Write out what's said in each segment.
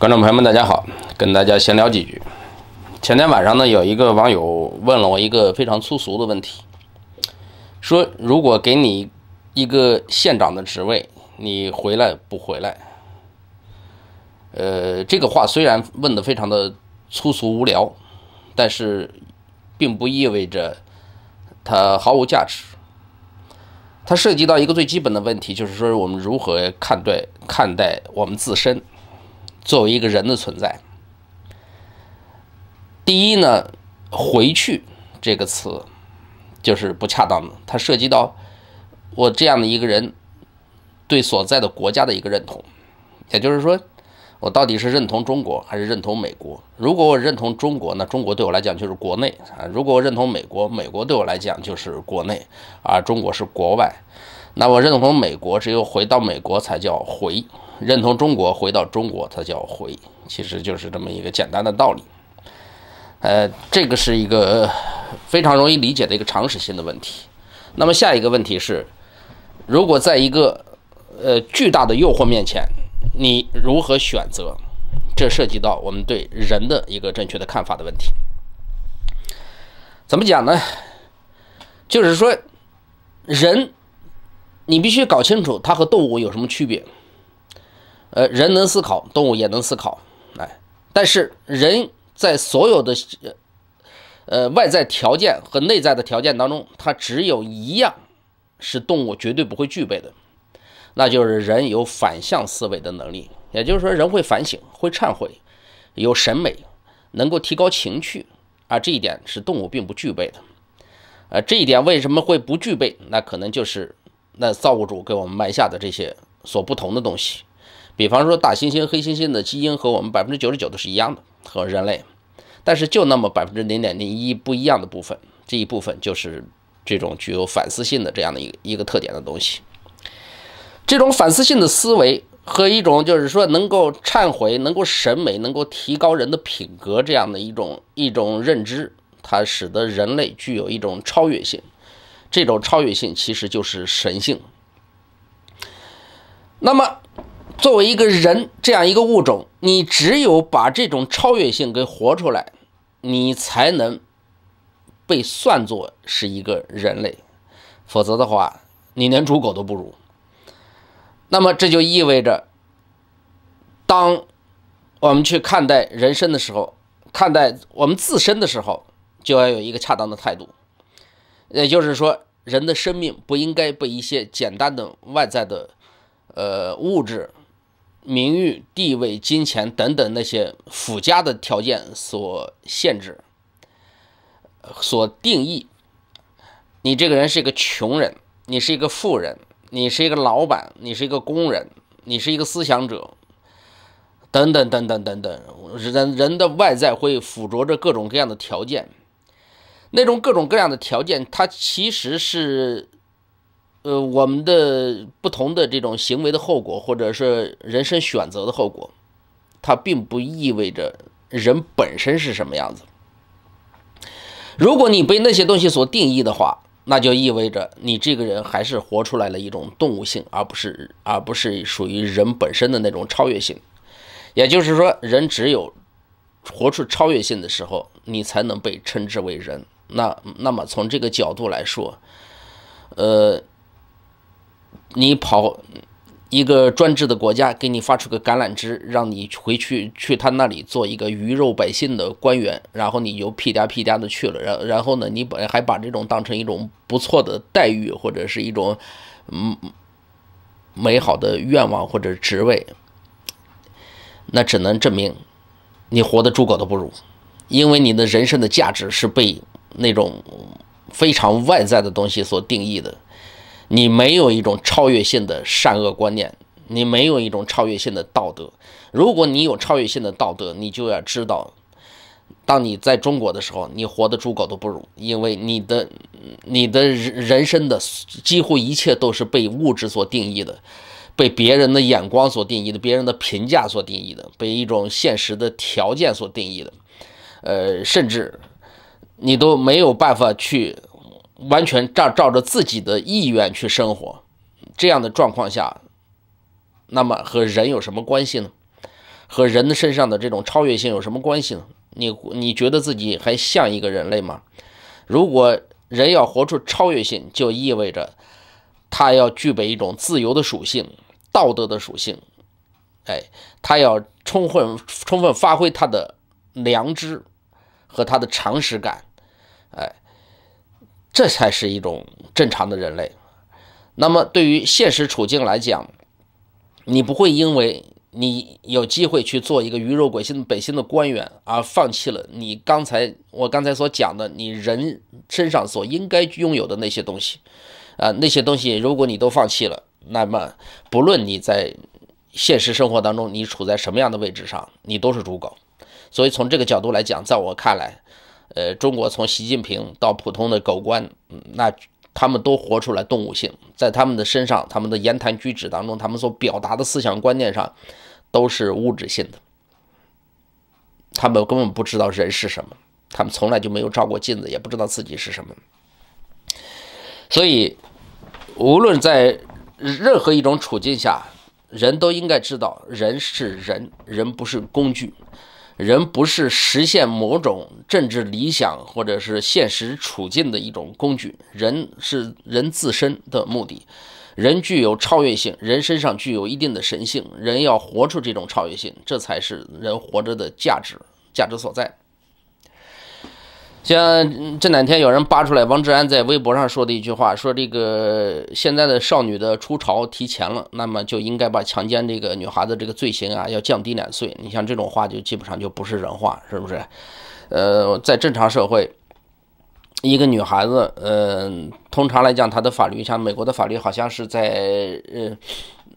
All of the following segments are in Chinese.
观众朋友们，大家好，跟大家闲聊几句。前天晚上呢，有一个网友问了我一个非常粗俗的问题，说如果给你一个县长的职位，你回来不回来？呃，这个话虽然问的非常的粗俗无聊，但是并不意味着它毫无价值。它涉及到一个最基本的问题，就是说我们如何看待看待我们自身。作为一个人的存在，第一呢，“回去”这个词就是不恰当的。它涉及到我这样的一个人对所在的国家的一个认同，也就是说，我到底是认同中国还是认同美国？如果我认同中国，那中国对我来讲就是国内啊；如果我认同美国，美国对我来讲就是国内啊，中国是国外。那我认同美国，只有回到美国才叫回。认同中国，回到中国，它叫回，其实就是这么一个简单的道理。呃，这个是一个非常容易理解的一个常识性的问题。那么下一个问题是，如果在一个呃巨大的诱惑面前，你如何选择？这涉及到我们对人的一个正确的看法的问题。怎么讲呢？就是说，人，你必须搞清楚它和动物有什么区别。呃，人能思考，动物也能思考，哎，但是人在所有的呃外在条件和内在的条件当中，它只有一样是动物绝对不会具备的，那就是人有反向思维的能力，也就是说，人会反省、会忏悔、有审美、能够提高情趣啊，这一点是动物并不具备的。呃，这一点为什么会不具备？那可能就是那造物主给我们埋下的这些所不同的东西。比方说，大猩猩、黑猩猩的基因和我们百分之九十九都是一样的，和人类，但是就那么百分之零点零一不一样的部分，这一部分就是这种具有反思性的这样的一个一个特点的东西。这种反思性的思维和一种就是说能够忏悔、能够审美、能够提高人的品格这样的一种一种认知，它使得人类具有一种超越性。这种超越性其实就是神性。那么。作为一个人这样一个物种，你只有把这种超越性给活出来，你才能被算作是一个人类，否则的话，你连猪狗都不如。那么这就意味着，当我们去看待人生的时候，看待我们自身的时候，就要有一个恰当的态度，也就是说，人的生命不应该被一些简单的外在的呃物质。名誉、地位、金钱等等那些附加的条件所限制、所定义，你这个人是一个穷人，你是一个富人，你是一个老板，你是一个工人，你是一个思想者，等等等等等等，人人的外在会附着着各种各样的条件，那种各种各样的条件，它其实是。呃，我们的不同的这种行为的后果，或者是人生选择的后果，它并不意味着人本身是什么样子。如果你被那些东西所定义的话，那就意味着你这个人还是活出来了一种动物性，而不是而不是属于人本身的那种超越性。也就是说，人只有活出超越性的时候，你才能被称之为人。那那么从这个角度来说，呃。你跑一个专制的国家，给你发出个橄榄枝，让你回去去他那里做一个鱼肉百姓的官员，然后你就屁颠屁颠的去了，然然后呢，你把还把这种当成一种不错的待遇，或者是一种嗯美好的愿望或者职位，那只能证明你活的猪狗都不如，因为你的人生的价值是被那种非常外在的东西所定义的。你没有一种超越性的善恶观念，你没有一种超越性的道德。如果你有超越性的道德，你就要知道，当你在中国的时候，你活的猪狗都不如，因为你的、你的人人生的几乎一切都是被物质所定义的，被别人的眼光所定义的，别人的评价所定义的，被一种现实的条件所定义的，呃，甚至你都没有办法去。完全照照着自己的意愿去生活，这样的状况下，那么和人有什么关系呢？和人的身上的这种超越性有什么关系呢？你你觉得自己还像一个人类吗？如果人要活出超越性，就意味着他要具备一种自由的属性、道德的属性。哎，他要充分充分发挥他的良知和他的常识感，哎。这才是一种正常的人类。那么，对于现实处境来讲，你不会因为你有机会去做一个鱼肉鬼心本心的官员，而放弃了你刚才我刚才所讲的你人身上所应该拥有的那些东西。啊，那些东西如果你都放弃了，那么不论你在现实生活当中你处在什么样的位置上，你都是猪狗。所以从这个角度来讲，在我看来。呃，中国从习近平到普通的狗官，那他们都活出来动物性，在他们的身上、他们的言谈举止当中、他们所表达的思想观念上，都是物质性的。他们根本不知道人是什么，他们从来就没有照过镜子，也不知道自己是什么。所以，无论在任何一种处境下，人都应该知道，人是人，人不是工具。人不是实现某种政治理想或者是现实处境的一种工具，人是人自身的目的。人具有超越性，人身上具有一定的神性。人要活出这种超越性，这才是人活着的价值，价值所在。像这两天有人扒出来王志安在微博上说的一句话，说这个现在的少女的初潮提前了，那么就应该把强奸这个女孩子这个罪行啊要降低两岁。你像这种话就基本上就不是人话，是不是？呃，在正常社会，一个女孩子，嗯，通常来讲她的法律，像美国的法律好像是在，呃。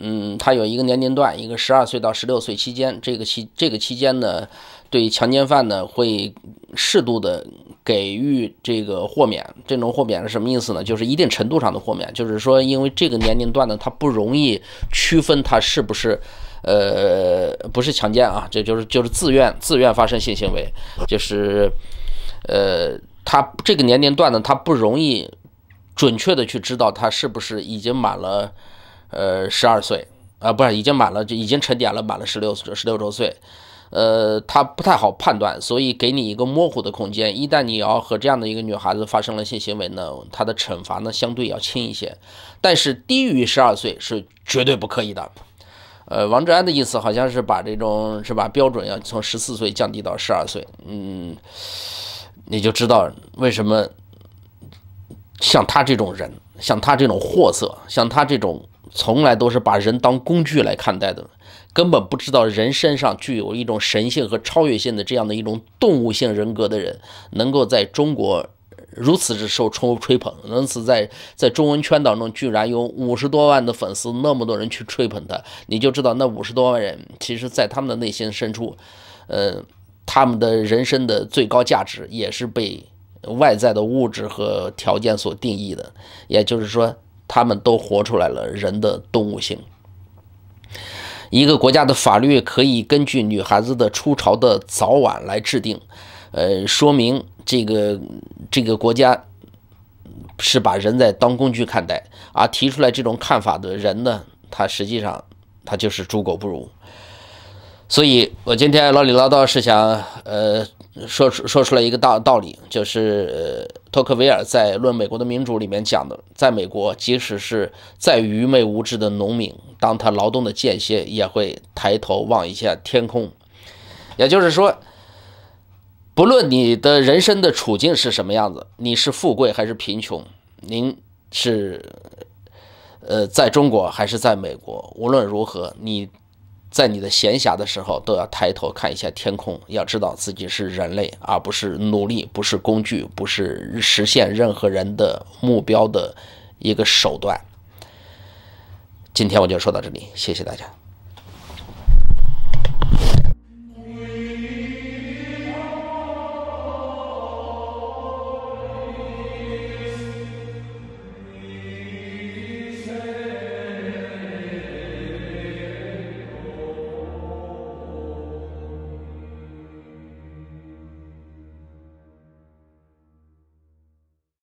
嗯，他有一个年龄段，一个十二岁到十六岁期间，这个期这个期间呢，对强奸犯呢会适度的给予这个豁免。这种豁免是什么意思呢？就是一定程度上的豁免，就是说，因为这个年龄段呢，他不容易区分他是不是，呃，不是强奸啊，这就是就是自愿自愿发生性行为，就是，呃，他这个年龄段呢，他不容易准确的去知道他是不是已经满了。呃，十二岁啊，不是已经满了，就已经成年了，满了十六十六周岁，呃，他不太好判断，所以给你一个模糊的空间。一旦你要和这样的一个女孩子发生了性行为呢，她的惩罚呢相对要轻一些，但是低于十二岁是绝对不可以的。呃，王志安的意思好像是把这种是吧标准要从十四岁降低到十二岁，嗯，你就知道为什么像他这种人，像他这种货色，像他这种。从来都是把人当工具来看待的，根本不知道人身上具有一种神性和超越性的这样的一种动物性人格的人，能够在中国如此之受吹吹捧，能此在在中文圈当中居然有五十多万的粉丝，那么多人去吹捧他，你就知道那五十多万人其实在他们的内心深处，呃，他们的人生的最高价值也是被外在的物质和条件所定义的，也就是说。他们都活出来了人的动物性。一个国家的法律可以根据女孩子的初潮的早晚来制定，呃，说明这个这个国家是把人在当工具看待。而提出来这种看法的人呢，他实际上他就是猪狗不如。所以，我今天唠里唠叨是想，呃，说出说出来一个道道理，就是。托克维尔在《论美国的民主》里面讲的，在美国，即使是再愚昧无知的农民，当他劳动的间歇，也会抬头望一下天空。也就是说，不论你的人生的处境是什么样子，你是富贵还是贫穷，您是，呃，在中国还是在美国，无论如何，你。在你的闲暇的时候，都要抬头看一下天空，要知道自己是人类，而不是努力，不是工具，不是实现任何人的目标的一个手段。今天我就说到这里，谢谢大家。